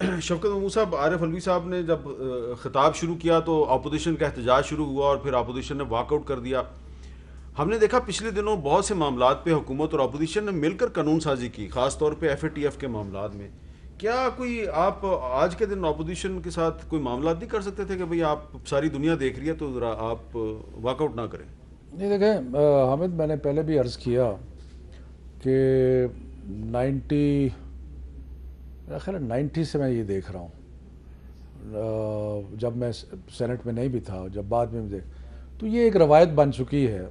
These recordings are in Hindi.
शफकत महमूद साहब आरिफ अलवी साहब ने जब खिताब शुरू किया तो अपोजिशन का एहतजाज शुरू हुआ और फिर अपोजिशन ने वाकआउट कर दिया हमने देखा पिछले दिनों बहुत से मामला पे हुकूमत और अपोजिशन ने मिलकर कानून साजी की खास तौर पे एफ के मामला में क्या कोई आप आज के दिन अपोजिशन के साथ कोई मामला नहीं कर सकते थे कि भाई आप सारी दुनिया देख रही है तो ज़रा आप वाकआउट ना करें नहीं देखें हामिद मैंने पहले भी अर्ज़ किया कि नाइन्टी खैर नाइन्टी से मैं ये देख रहा हूँ जब मैं सेनेट में नहीं भी था जब बाद में देख तो ये एक रवायत बन चुकी है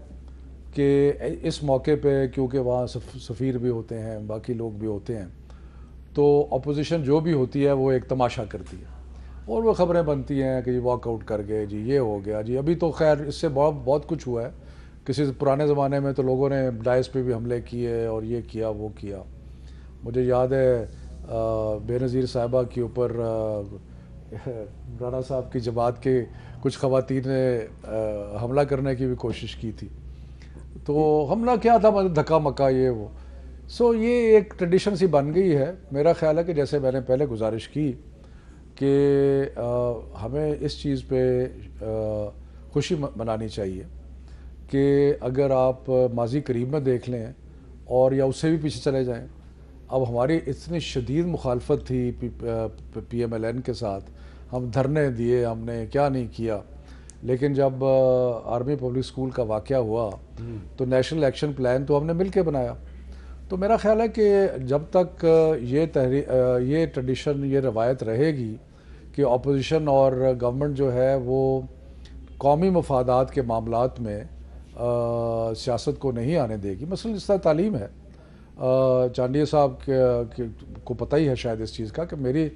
कि इस मौके पे क्योंकि वहाँ सफ़ीर भी होते हैं बाकी लोग भी होते हैं तो अपोजिशन जो भी होती है वो एक तमाशा करती है और वो ख़बरें बनती हैं कि ये वॉकआउट कर गए जी ये हो गया जी अभी तो खैर इससे बहुत बहुत कुछ हुआ है किसी पुराने ज़माने में तो लोगों ने डाइस पे भी हमले किए और ये किया वो किया मुझे याद है बेनज़ीर साहबा के ऊपर राणा साहब की जमात के कुछ खवतिन ने आ, हमला करने की भी कोशिश की थी तो हमला क्या था मतलब धक्का मक्का ये वो सो ये एक ट्रेडिशन सी बन गई है मेरा ख्याल है कि जैसे मैंने पहले गुजारिश की कि हमें इस चीज़ पे आ, खुशी मनानी चाहिए कि अगर आप माजी करीब में देख लें और या उससे भी पीछे चले जाएं अब हमारी इतनी शदीद मुखालफत थी पी एम एल एन के साथ हम धरने दिए हमने क्या नहीं किया लेकिन जब आर्मी पब्लिक स्कूल का वाक़ हुआ हम्म। तो नेशनल एक्शन प्लान तो हमने मिल के बनाया तो मेरा ख्याल है कि जब तक ये तहरी ये ट्रेडिशन ये रवायत रहेगी कि अपोजिशन और गवर्नमेंट जो है वो कौमी मफादात के मामला में सियासत को नहीं आने देगी मसल इस तरह तालीम है चांडिया साहब को पता ही है शायद इस चीज़ का कि मेरी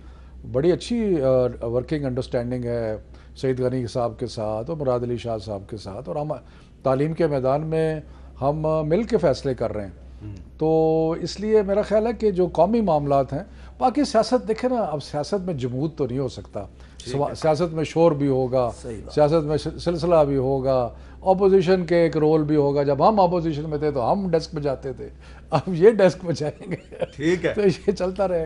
बड़ी अच्छी वर्किंग अंडरस्टैंडिंग है सईद गनी साहब के साथ और मुराद अली शाह साहब के साथ और हम तालीम के मैदान में हम मिल के फ़ैसले कर रहे हैं तो इसलिए मेरा ख्याल है कि जो कौमी मामला हैं बाकी सियासत देखे ना अब सियासत में जमूत तो नहीं हो सकता सियासत में शोर भी होगा सियासत में सिलसिला भी होगा अपोजिशन के एक रोल भी होगा जब हम अपोजिशन में थे तो हम डेस्क में जाते थे अब ये डेस्क में जाएंगे ठीक है तो ये चलता रहेगा